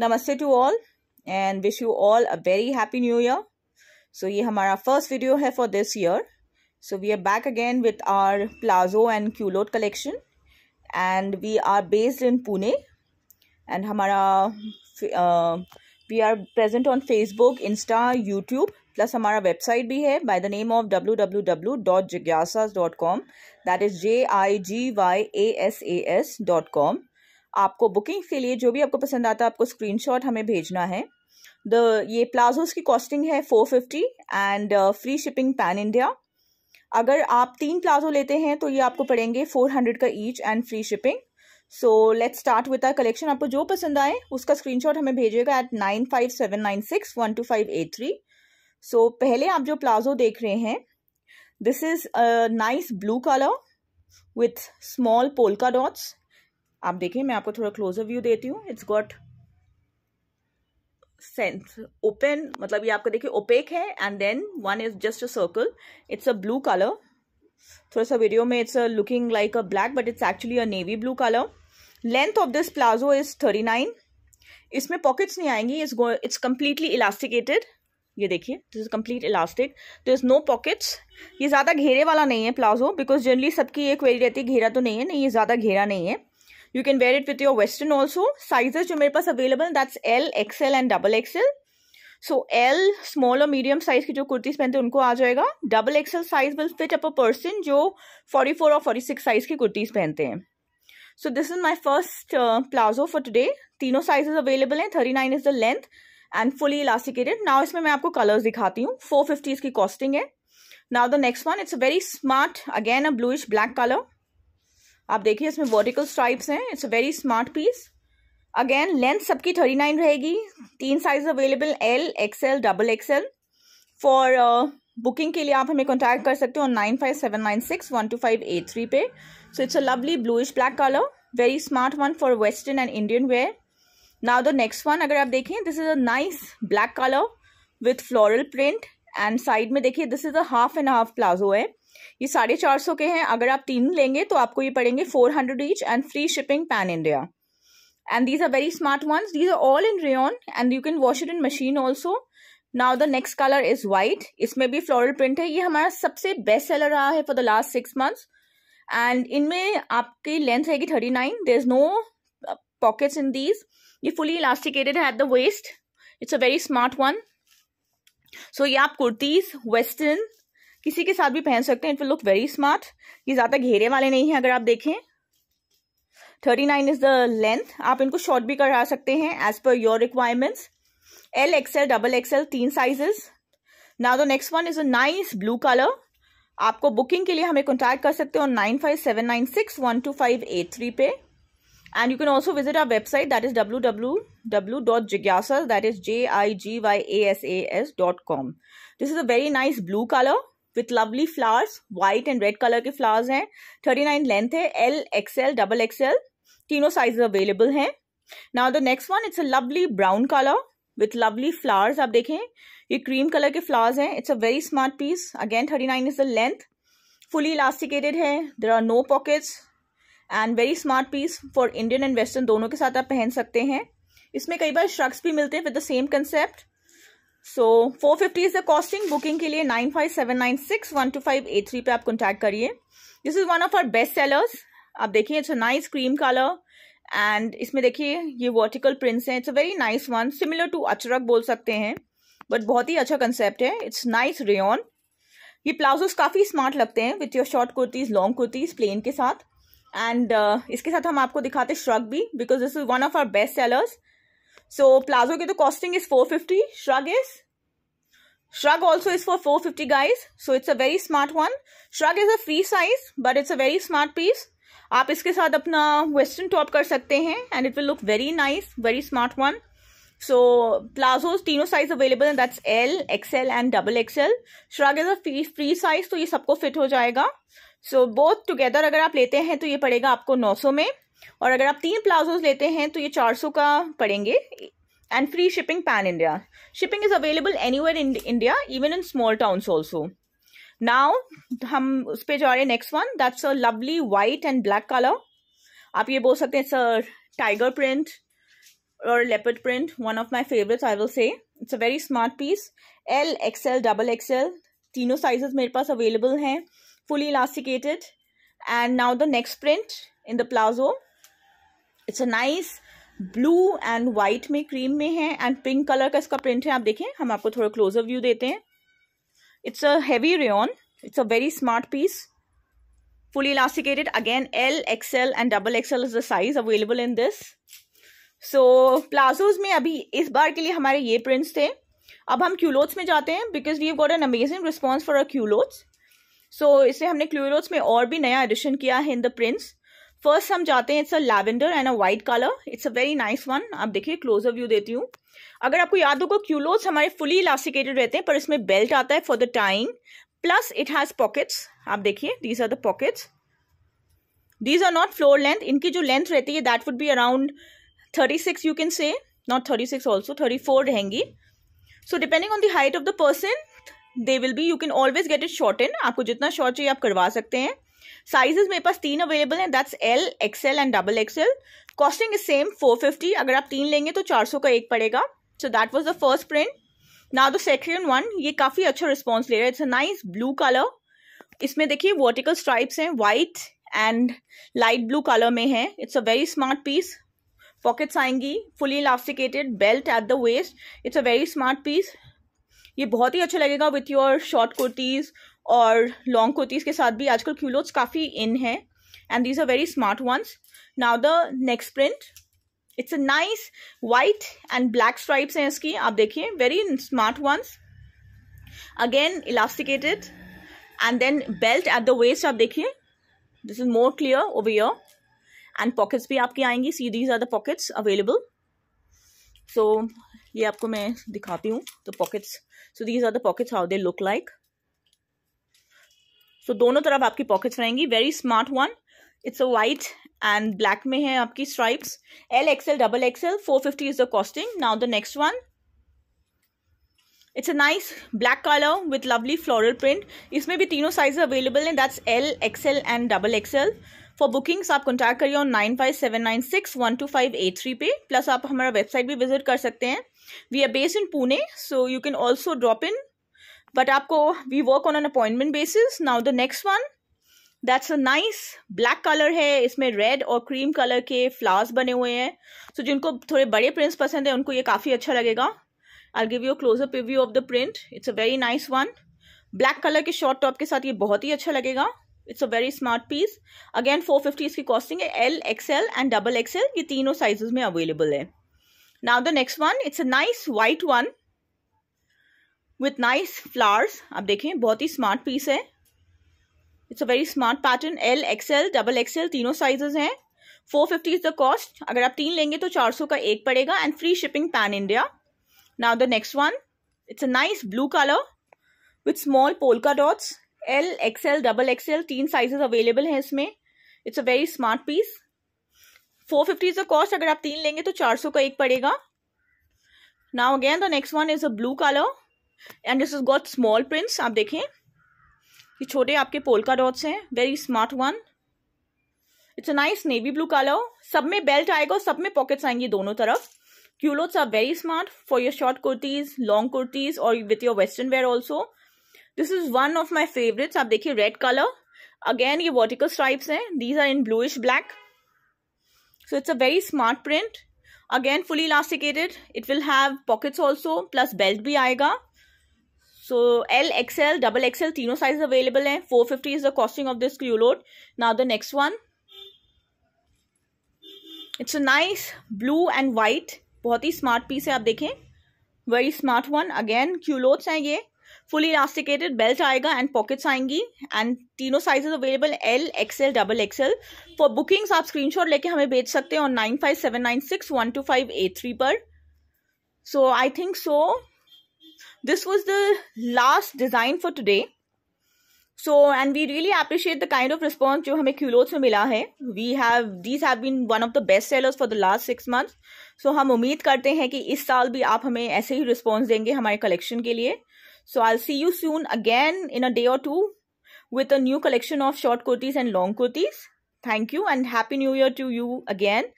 नमस्ते to all and wish you all a very happy new year so ये हमारा first video है for this year so we are back again with our palazzo and culotte collection and we are based in Pune and हमारा we are present on Facebook Insta YouTube plus हमारा website भी है by the name of W W W dot जिज्ञासा dot com that is J I G Y A S A S dot com आपको booking के लिए जो भी आपको पसंद आता है आपको स्क्रीनशॉट हमें भेजना है द ये प्लाजोज़ की कॉस्टिंग है four fifty and free shipping pan India अगर आप तीन प्लाजो लेते हैं तो ये आपको पड़ेंगे फोर हंड्रेड का each and free shipping so let's start with our collection आपको जो पसंद आए उसका स्क्रीनशॉट हमें भेजेगा eight nine five seven nine six one two five eight three so पहले आप जो प्लाजो देख रहे हैं this is nice blue colour with small polka dots आप देखें मैं आपको थोड़ा क्लोजर व्यू देती हूँ इट्स गॉट सेंस ओपन मतलब ये आपको देखिए ओपेक है and then one is just a circle it's a blue colour थोड़ा सा वीडियो में it's a looking like a black but it's actually a navy blue colour length of this palazzo is thirty nine इसमें pockets नहीं आएंगी it's it's completely elasticated ये देखिए this is complete elastic there is no pockets ये ज़्यादा घेरे वाला नहीं है प्लाजो बिकॉज जनरली सबकी ये क्वेरी रहती है घेरा तो नहीं है नहीं ये ज़्यादा घेरा नहीं है you can wear it with your western also sizes जो मेरे पास available that's L XL and double XL so L small और मीडियम साइज की जो कुर्तीज पहनते हैं उनको आ जाएगा double XL size will fit up a person जो फोर्टी फोर और फोर्टी सिक्स साइज की कुर्तीज पहनते हैं so this is my first palazzo for today तीनों साइजेस अवेलेबल हैं thirty nine is the length and fully elasticated now इसमें मैं आपको कलर्स दिखाती हूँ फोर फिफ्टी इसकी कॉस्टिंग है now the next one it's a very smart again a bluish black colour आप देखिए इसमें वर्टिकल स्ट्राइप्स हैं it's a very smart piece again length सबकी थर्टी नाइन रहेगी तीन size available L XL double XL for booking के लिए आप हमें कॉन्टैक्ट कर सकते हो nine five seven nine six one two five eight three पे so it's a lovely bluish black colour very smart one for western and Indian wear now the next one अगर आप देखें this is a nice black colour with floral print and side में देखिए this is a half and half palazzo है ये साढ़े चार सौ के हैं अगर आप तीन लेंगे तो आपको ये पड़ेंगे four hundred each and free shipping pan India and these are very smart ones these are all in rayon and you can wash it in machine also now the next colour is white इसमें भी floral print है ये हमारा सबसे best seller रहा है for the last six months and इनमें आपकी लेंथ रहेगी thirty nine there is no pocket in these ये फुली इलास्टिकेटेड है at the waist it's a very smart one so ये आप कुर्तीज वेस्टर्न किसी के साथ भी पहन सकते हैं it will look very smart ये ज़्यादा घेरे वाले नहीं है अगर आप देखें thirty nine is the length आप इनको शॉर्ट भी करा सकते हैं as per your requirements L XL double XL तीन sizes now the next one is a nice blue colour आपको बुकिंग के लिए हमें कॉन्टैक्ट कर सकते हो nine five seven nine six one two five eight three पे and you can also visit our website that is is that is j i g y a s a com this is a very nice blue color with lovely flowers white and red colour के flowers हैं thirty nine length है L XL double XL तीनों size available हैं now the next one it's a lovely brown colour with lovely flowers आप देखें ये cream colour के flowers हैं it's a very smart piece again thirty nine is the length fully elasticated है there are no pockets and very smart piece for Indian and western दोनों के साथ आप पहन सकते हैं इसमें कई बार श्रग्स भी मिलते हैं with the same concept so four fifty is the costing booking के लिए nine five seven nine six one two five eight three पे आप कॉन्टैक्ट करिए this is one of our best sellers आप देखिए it's a nice cream colour and इसमें देखिए ये वर्टिकल प्रिंट्स हैं it's a very nice one similar to अचरक बोल सकते हैं बट बहुत ही अच्छा कंसेप्ट है इट्स नाइस रेन ये प्लाजोज काफ़ी स्मार्ट लगते हैं with your short kurtis long kurtis plain के साथ एंड uh, इसके साथ हम आपको दिखाते श्रग भी because this is one of our best sellers so So तो costing is four fifty shrug is shrug also is for four fifty guys so it's a very smart one shrug is a free size but it's a very smart piece आप इसके साथ अपना western top कर सकते हैं and it will look very nice very smart one so palazzo तीनों size available है that's L XL and double XL shrug is a free size तो ये सबको फिट हो जाएगा सो बोथ टुगेदर अगर आप लेते हैं तो ये पड़ेगा आपको नौ सौ में और अगर आप तीन प्लाजोज लेते हैं तो ये चार सौ का पड़ेंगे and free shipping pan India shipping is available anywhere in India even in small towns also now हम उस पर जा रहे हैं next one that's a lovely white and black colour आप ये बोल सकते हैं सर टाइगर प्रिंट और leopard print one of my favourite i will say it's a very smart piece L double double xl तीनों साइजेस मेरे पास available हैं fully elasticated and now the next print in the palazzo it's a nice blue and white में cream में है and pink colour का इसका print है आप देखें हम आपको थोड़ा क्लोजर व्यू देते हैं it's a heavy rayon it's a very smart piece full elasticated again L XL and double XL is the size available in this so palazzos में अभी इस बार के लिए हमारे ये प्रिंट्स थे अब हम क्यूलोथ्स में जाते हैं because we got an amazing response for a culottes so इसे हमने क्यूलोथ्स में और भी नया एडिशन किया है इन द प्रिंट्स फर्स्ट हम जाते हैं it's a lavender and a white colour it's a very nice one आप देखिए क्लोजर व्यू देती हूँ अगर आपको याद होगा क्यूलोज हमारे फुली इलास्टिकेटेड रहते हैं पर इसमें बेल्ट आता है for the time plus it has pockets आप देखिए these are the pockets these are not floor length इनकी जो लेंथ रहती है that would be around thirty six you can say not thirty six also thirty four रहेंगी so depending on the height of the person they will be you can always get it short in आपको जितना short चाहिए आप करवा सकते हैं sizes मेरे पास तीन अवेलेबल हैं that's L XL and double XL costing is same four fifty अगर आप तीन लेंगे तो चार सौ का एक पड़ेगा so that was the first print ना द सेकेंड वन ये काफ़ी अच्छा रिस्पॉन्स ले रहा है it's a nice blue colour इसमें देखिए वर्टिकल स्ट्राइप्स हैं white and light blue colour में है it's a very smart piece pockets आएंगी fully elasticated belt at the waist it's a very smart piece ये बहुत ही अच्छा लगेगा विथ योर शॉर्ट कुर्तीज़ और लॉन्ग कुर्तीज़ के साथ भी आजकल क्यूलोथ्स काफ़ी इन है and these are very smart ones now the next print it's a nice white and black stripes हैं इसकी आप देखिए very smart ones again elasticated and then belt at the waist आप देखिए this is more clear over your and pockets भी आपकी आएंगी see these are the pockets available so ये आपको मैं दिखाती हूँ the pockets so these are the pockets how they look like so दोनों तरफ आपकी पॉकेट्स रहेंगी very smart one it's a white and black में है आपकी stripes L XL double XL four fifty is the costing now the next one it's a nice black colour with lovely floral print इसमें भी तीनों size available हैं that's L XL and double XL for bookings you contact करिए on nine five seven nine six one two five eight three पे plus आप हमारा website भी visit कर सकते हैं we are based in Pune so you can also drop in but आपको we work on an appointment basis now the next one that's a nice black colour है इसमें रेड और क्रीम कलर के flowers बने हुए हैं सो so, जिनको थोड़े बड़े प्रिंट्स पसंद है उनको ये काफ़ी अच्छा लगेगा I give you closeup view of the print it's a very nice one black colour के शॉर्ट टॉप के साथ ये बहुत ही अच्छा लगेगा it's a very smart piece again four fifty इसकी कॉस्टिंग है L XL and double XL ये तीनों साइज में अवेलेबल है now the next one it's a nice white one with nice flowers आप देखें बहुत ही स्मार्ट पीस है it's a very smart pattern L XL double XL तीनों साइजेज हैं four fifty is the cost अगर आप तीन लेंगे तो चार सौ का एक पड़ेगा and free shipping pan India now the next one it's a nice blue colour with small polka dots L XL double XL तीन साइजेज अवेलेबल हैं इसमें it's a very smart piece four fifty is the cost अगर आप तीन लेंगे तो चार सौ का एक पड़ेगा now again the next one is a blue colour and this is got small prints आप देखें ये छोटे आपके पोलका डॉट्स हैं very smart one it's a nice navy blue colour सब में बेल्ट आएगा सब में पॉकेट्स आएंगी दोनों तरफ culottes are very smart for your short kurtis long kurtis और with your western wear also this is one of my favourites आप देखिए रेड कलर अगेन ये वर्टिकल स्ट्राइप्स हैं these are in bluish black so it's a very smart print again fully elasticated it will have pockets also plus belt भी आएगा so L XL double XL तीनों size available हैं four fifty is the costing of this culottes now the next one it's a nice blue and white बहुत ही smart piece है आप देखें very smart one again culottes हैं ये full elasticated belt आएगा एंड पॉकेट्स आएंगी एंड तीनों sizes available L XL double XL for bookings you screenshot लेके हमें भेज सकते हैं और nine five seven nine six one two five eight three पर so I think so this was the last design for today so and we really appreciate the kind of response जो हमें क्यूलोथ में मिला है we have these have been one of the best sellers for the last six month so हम उम्मीद करते हैं कि इस साल भी आप हमें ऐसे ही रिस्पॉन्स देंगे हमारे कलेक्शन के लिए so I see you soon again in a day or two with a new collection of short kurtis and long kurtis thank you and happy new year to you again